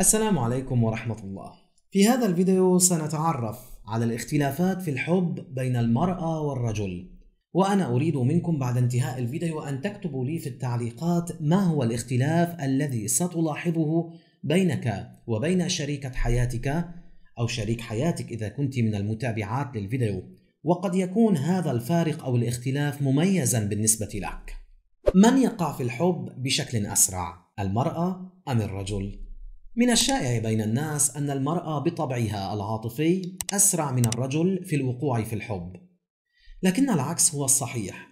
السلام عليكم ورحمة الله. في هذا الفيديو سنتعرف على الاختلافات في الحب بين المرأة والرجل. وأنا أريد منكم بعد انتهاء الفيديو أن تكتبوا لي في التعليقات ما هو الاختلاف الذي ستلاحظه بينك وبين شريكة حياتك أو شريك حياتك إذا كنت من المتابعات للفيديو. وقد يكون هذا الفارق أو الاختلاف مميزا بالنسبة لك. من يقع في الحب بشكل أسرع؟ المرأة أم الرجل؟ من الشائع بين الناس أن المرأة بطبعها العاطفي أسرع من الرجل في الوقوع في الحب، لكن العكس هو الصحيح،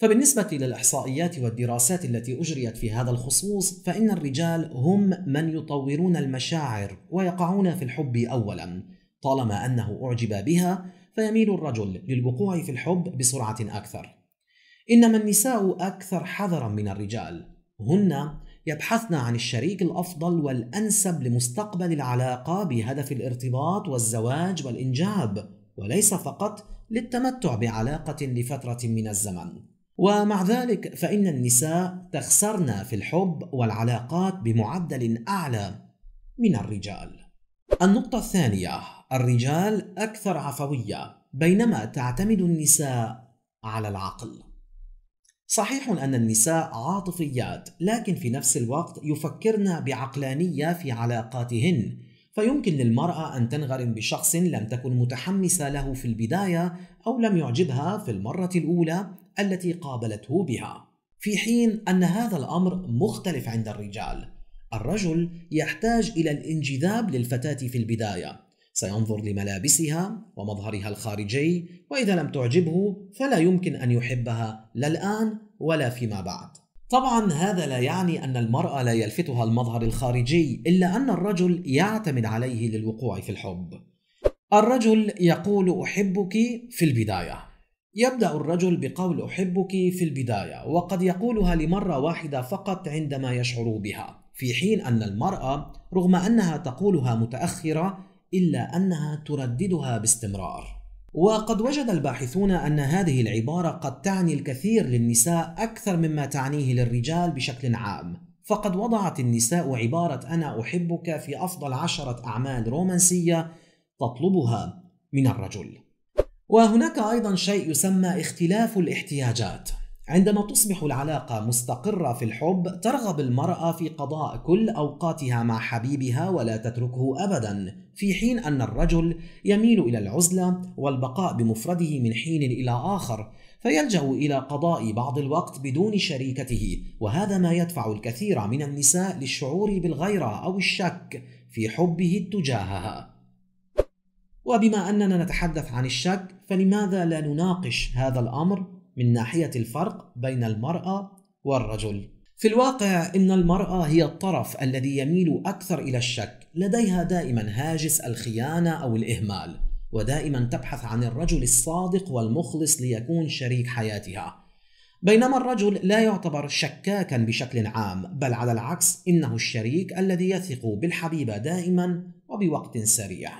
فبالنسبة للإحصائيات والدراسات التي أجريت في هذا الخصوص فإن الرجال هم من يطورون المشاعر ويقعون في الحب أولا، طالما أنه أعجب بها فيميل الرجل للوقوع في الحب بسرعة أكثر. إنما النساء أكثر حذرا من الرجال، هن يبحثن عن الشريك الافضل والانسب لمستقبل العلاقه بهدف الارتباط والزواج والانجاب وليس فقط للتمتع بعلاقه لفتره من الزمن ومع ذلك فان النساء تخسرن في الحب والعلاقات بمعدل اعلى من الرجال النقطه الثانيه الرجال اكثر عفويه بينما تعتمد النساء على العقل صحيح أن النساء عاطفيات لكن في نفس الوقت يفكرن بعقلانية في علاقاتهن فيمكن للمرأة أن تنغرم بشخص لم تكن متحمسة له في البداية أو لم يعجبها في المرة الأولى التي قابلته بها في حين أن هذا الأمر مختلف عند الرجال الرجل يحتاج إلى الانجذاب للفتاة في البداية سينظر لملابسها ومظهرها الخارجي وإذا لم تعجبه فلا يمكن أن يحبها لا الآن ولا فيما بعد طبعا هذا لا يعني أن المرأة لا يلفتها المظهر الخارجي إلا أن الرجل يعتمد عليه للوقوع في الحب الرجل يقول أحبك في البداية يبدأ الرجل بقول أحبك في البداية وقد يقولها لمرة واحدة فقط عندما يشعر بها في حين أن المرأة رغم أنها تقولها متأخرة إلا أنها ترددها باستمرار وقد وجد الباحثون أن هذه العبارة قد تعني الكثير للنساء أكثر مما تعنيه للرجال بشكل عام فقد وضعت النساء عبارة أنا أحبك في أفضل عشرة أعمال رومانسية تطلبها من الرجل وهناك أيضا شيء يسمى اختلاف الاحتياجات عندما تصبح العلاقة مستقرة في الحب ترغب المرأة في قضاء كل أوقاتها مع حبيبها ولا تتركه أبدا في حين أن الرجل يميل إلى العزلة والبقاء بمفرده من حين إلى آخر فيلجأ إلى قضاء بعض الوقت بدون شريكته وهذا ما يدفع الكثير من النساء للشعور بالغيرة أو الشك في حبه تجاهها وبما أننا نتحدث عن الشك فلماذا لا نناقش هذا الأمر من ناحية الفرق بين المرأة والرجل. في الواقع إن المرأة هي الطرف الذي يميل أكثر إلى الشك، لديها دائما هاجس الخيانة أو الإهمال، ودائما تبحث عن الرجل الصادق والمخلص ليكون شريك حياتها. بينما الرجل لا يعتبر شكاكا بشكل عام بل على العكس انه الشريك الذي يثق بالحبيبه دائما وبوقت سريع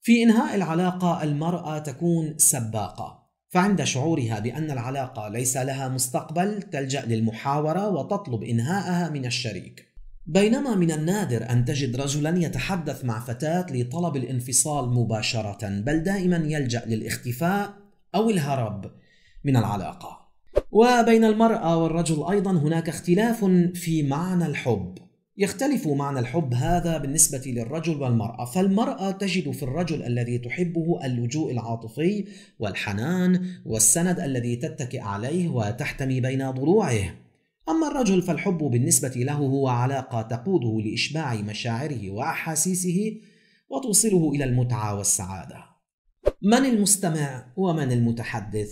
في انهاء العلاقه المراه تكون سباقه فعند شعورها بأن العلاقة ليس لها مستقبل تلجأ للمحاورة وتطلب إنهاءها من الشريك بينما من النادر أن تجد رجلا يتحدث مع فتاة لطلب الانفصال مباشرة بل دائما يلجأ للاختفاء أو الهرب من العلاقة وبين المرأة والرجل أيضا هناك اختلاف في معنى الحب يختلف معنى الحب هذا بالنسبة للرجل والمرأة، فالمرأة تجد في الرجل الذي تحبه اللجوء العاطفي والحنان والسند الذي تتكئ عليه وتحتمي بين ضلوعه. أما الرجل فالحب بالنسبة له هو علاقة تقوده لإشباع مشاعره وأحاسيسه وتوصله إلى المتعة والسعادة. من المستمع ومن المتحدث؟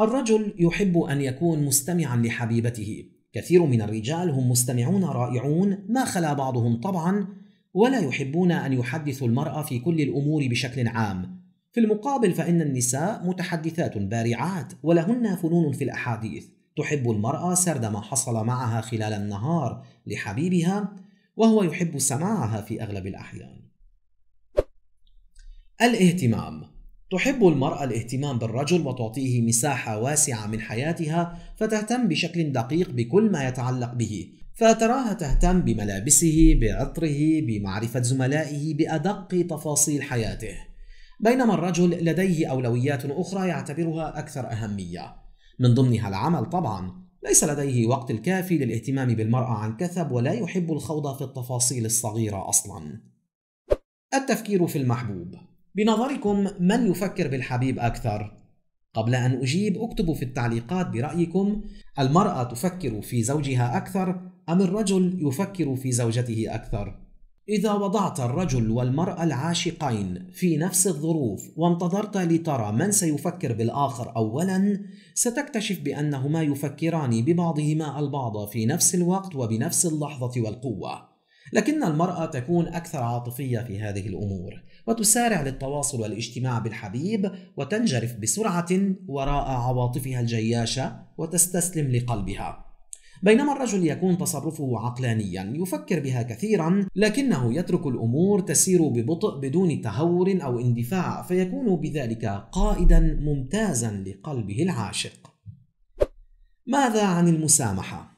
الرجل يحب أن يكون مستمعا لحبيبته كثير من الرجال هم مستمعون رائعون ما خلا بعضهم طبعا ولا يحبون أن يحدثوا المرأة في كل الأمور بشكل عام في المقابل فإن النساء متحدثات بارعات ولهن فنون في الأحاديث تحب المرأة سرد ما حصل معها خلال النهار لحبيبها وهو يحب سماعها في أغلب الأحيان الاهتمام تحب المرأة الاهتمام بالرجل وتعطيه مساحة واسعة من حياتها فتهتم بشكل دقيق بكل ما يتعلق به فتراها تهتم بملابسه بعطره بمعرفة زملائه بأدق تفاصيل حياته بينما الرجل لديه أولويات أخرى يعتبرها أكثر أهمية من ضمنها العمل طبعا ليس لديه وقت الكافي للاهتمام بالمرأة عن كثب ولا يحب الخوض في التفاصيل الصغيرة أصلا التفكير في المحبوب بنظركم من يفكر بالحبيب أكثر؟ قبل أن أجيب اكتبوا في التعليقات برأيكم المرأة تفكر في زوجها أكثر أم الرجل يفكر في زوجته أكثر؟ إذا وضعت الرجل والمرأة العاشقين في نفس الظروف وانتظرت لترى من سيفكر بالآخر أولاً، ستكتشف بأنهما يفكران ببعضهما البعض في نفس الوقت وبنفس اللحظة والقوة. لكن المرأة تكون أكثر عاطفية في هذه الأمور وتسارع للتواصل والاجتماع بالحبيب وتنجرف بسرعة وراء عواطفها الجياشة وتستسلم لقلبها بينما الرجل يكون تصرفه عقلانيا يفكر بها كثيرا لكنه يترك الامور تسير ببطء بدون تهور او اندفاع فيكون بذلك قائدا ممتازا لقلبه العاشق ماذا عن المسامحه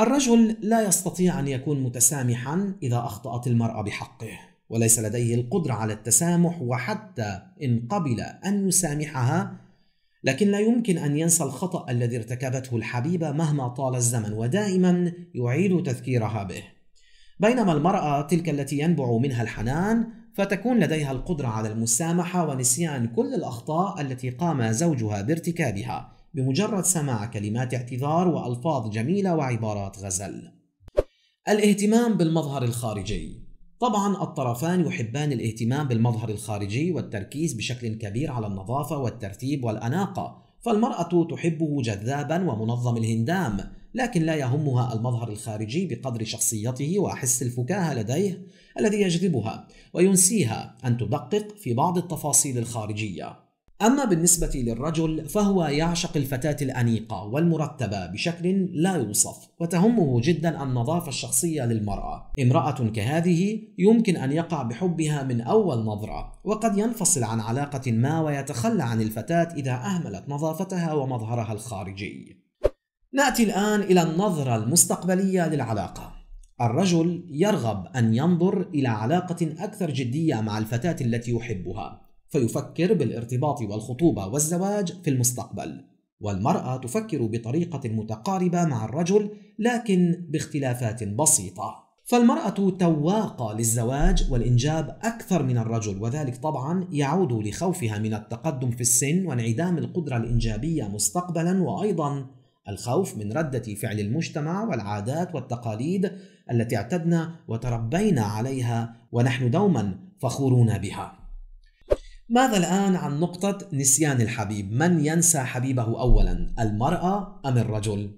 الرجل لا يستطيع أن يكون متسامحا إذا أخطأت المرأة بحقه وليس لديه القدرة على التسامح وحتى إن قبل أن يسامحها لكن لا يمكن أن ينسى الخطأ الذي ارتكبته الحبيبة مهما طال الزمن ودائما يعيد تذكيرها به بينما المرأة تلك التي ينبع منها الحنان فتكون لديها القدرة على المسامحة ونسيان كل الأخطاء التي قام زوجها بارتكابها بمجرد سماع كلمات اعتذار وألفاظ جميلة وعبارات غزل. الاهتمام بالمظهر الخارجي طبعا الطرفان يحبان الاهتمام بالمظهر الخارجي والتركيز بشكل كبير على النظافة والترتيب والأناقة فالمرأة تحبه جذابا ومنظم الهندام لكن لا يهمها المظهر الخارجي بقدر شخصيته وحس الفكاهة لديه الذي يجذبها وينسيها أن تدقق في بعض التفاصيل الخارجية أما بالنسبة للرجل فهو يعشق الفتاة الأنيقة والمرتبة بشكل لا يوصف وتهمه جدا النظافة الشخصية للمرأة امرأة كهذه يمكن أن يقع بحبها من أول نظرة وقد ينفصل عن علاقة ما ويتخلى عن الفتاة إذا أهملت نظافتها ومظهرها الخارجي نأتي الآن إلى النظرة المستقبلية للعلاقة الرجل يرغب أن ينظر إلى علاقة أكثر جدية مع الفتاة التي يحبها فيفكر بالارتباط والخطوبة والزواج في المستقبل والمرأة تفكر بطريقة متقاربة مع الرجل لكن باختلافات بسيطة فالمرأة تواقة للزواج والإنجاب أكثر من الرجل وذلك طبعا يعود لخوفها من التقدم في السن وانعدام القدرة الإنجابية مستقبلا وأيضا الخوف من ردة فعل المجتمع والعادات والتقاليد التي اعتدنا وتربينا عليها ونحن دوما فخورون بها ماذا الآن عن نقطة نسيان الحبيب؟ من ينسى حبيبه أولا؟ المرأة أم الرجل؟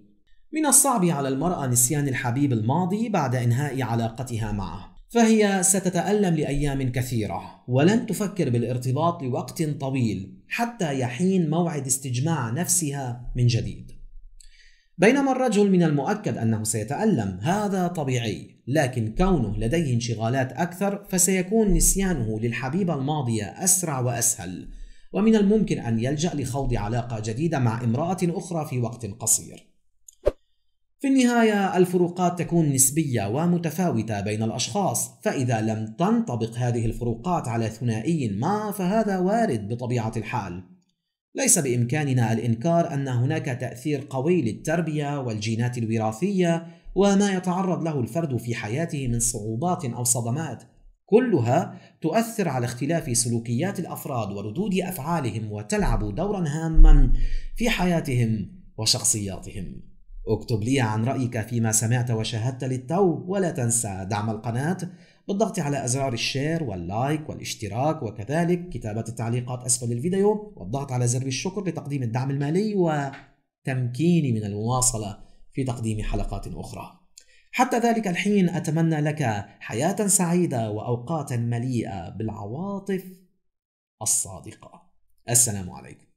من الصعب على المرأة نسيان الحبيب الماضي بعد إنهاء علاقتها معه، فهي ستتألم لأيام كثيرة، ولن تفكر بالارتباط لوقت طويل حتى يحين موعد استجماع نفسها من جديد. بينما الرجل من المؤكد أنه سيتألم هذا طبيعي لكن كونه لديه انشغالات أكثر فسيكون نسيانه للحبيبة الماضية أسرع وأسهل ومن الممكن أن يلجأ لخوض علاقة جديدة مع امرأة أخرى في وقت قصير في النهاية الفروقات تكون نسبية ومتفاوتة بين الأشخاص، فإذا لم تنطبق هذه الفروقات على ثنائي ما فهذا وارد بطبيعة الحال، ليس بإمكاننا الإنكار أن هناك تأثير قوي للتربية والجينات الوراثية وما يتعرض له الفرد في حياته من صعوبات أو صدمات كلها تؤثر على اختلاف سلوكيات الافراد وردود افعالهم وتلعب دورا هاما في حياتهم وشخصياتهم. اكتب لي عن رايك فيما سمعت وشاهدت للتو ولا تنسى دعم القناه بالضغط على أزرار الشير واللايك والاشتراك وكذلك كتابة التعليقات أسفل الفيديو والضغط على زر الشكر لتقديم الدعم المالي وتمكيني من المواصلة في تقديم حلقات أخرى حتى ذلك الحين أتمنى لك حياة سعيدة وأوقات مليئة بالعواطف الصادقة السلام عليكم